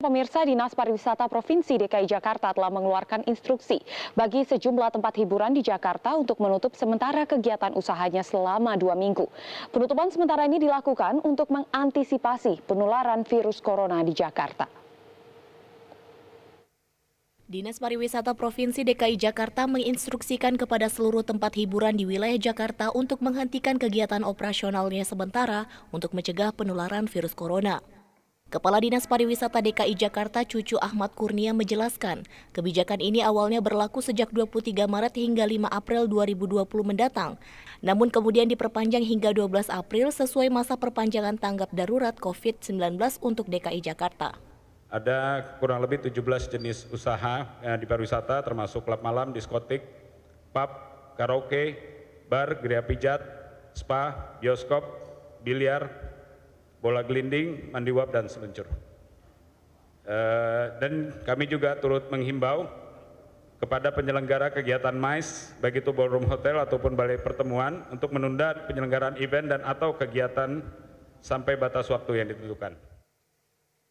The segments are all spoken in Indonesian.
Pemirsa Dinas Pariwisata Provinsi DKI Jakarta telah mengeluarkan instruksi bagi sejumlah tempat hiburan di Jakarta untuk menutup sementara kegiatan usahanya selama dua minggu. Penutupan sementara ini dilakukan untuk mengantisipasi penularan virus corona di Jakarta. Dinas Pariwisata Provinsi DKI Jakarta menginstruksikan kepada seluruh tempat hiburan di wilayah Jakarta untuk menghentikan kegiatan operasionalnya sementara untuk mencegah penularan virus corona. Kepala Dinas Pariwisata DKI Jakarta Cucu Ahmad Kurnia menjelaskan, kebijakan ini awalnya berlaku sejak 23 Maret hingga 5 April 2020 mendatang, namun kemudian diperpanjang hingga 12 April sesuai masa perpanjangan tanggap darurat COVID-19 untuk DKI Jakarta. Ada kurang lebih 17 jenis usaha eh, di pariwisata termasuk klub malam, diskotik, pub, karaoke, bar, geria pijat, spa, bioskop, biliar, bola gelinding, uap dan seluncur. Eh, dan kami juga turut menghimbau kepada penyelenggara kegiatan MICE, baik itu ballroom hotel ataupun balai pertemuan, untuk menunda penyelenggaraan event dan atau kegiatan sampai batas waktu yang ditentukan.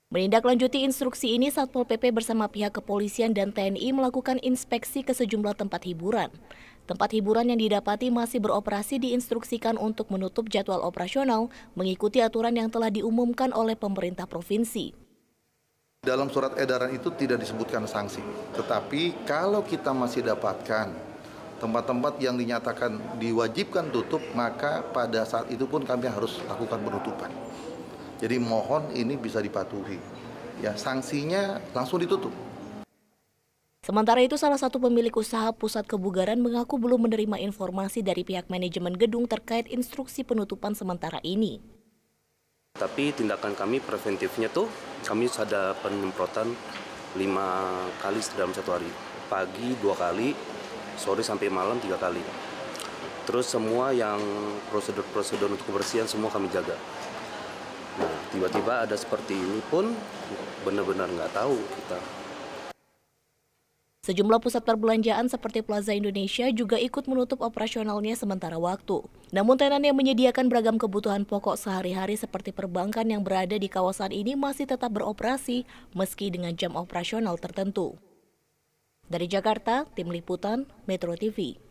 Menindaklanjuti instruksi ini, Satpol PP bersama pihak kepolisian dan TNI melakukan inspeksi ke sejumlah tempat hiburan. Tempat hiburan yang didapati masih beroperasi diinstruksikan untuk menutup jadwal operasional mengikuti aturan yang telah diumumkan oleh pemerintah provinsi. Dalam surat edaran itu tidak disebutkan sanksi, tetapi kalau kita masih dapatkan tempat-tempat yang dinyatakan diwajibkan tutup, maka pada saat itu pun kami harus lakukan penutupan. Jadi mohon ini bisa dipatuhi. Ya, sanksinya langsung ditutup. Sementara itu, salah satu pemilik usaha pusat kebugaran mengaku belum menerima informasi dari pihak manajemen gedung terkait instruksi penutupan sementara ini. Tapi tindakan kami preventifnya tuh, kami sudah penyemprotan lima kali dalam satu hari. Pagi dua kali, sore sampai malam tiga kali. Terus semua yang prosedur-prosedur untuk kebersihan semua kami jaga tiba-tiba ada seperti ini pun benar-benar nggak tahu kita. Sejumlah pusat perbelanjaan seperti Plaza Indonesia juga ikut menutup operasionalnya sementara waktu. Namun tenan yang menyediakan beragam kebutuhan pokok sehari-hari seperti perbankan yang berada di kawasan ini masih tetap beroperasi meski dengan jam operasional tertentu. Dari Jakarta, Tim Liputan, Metro TV.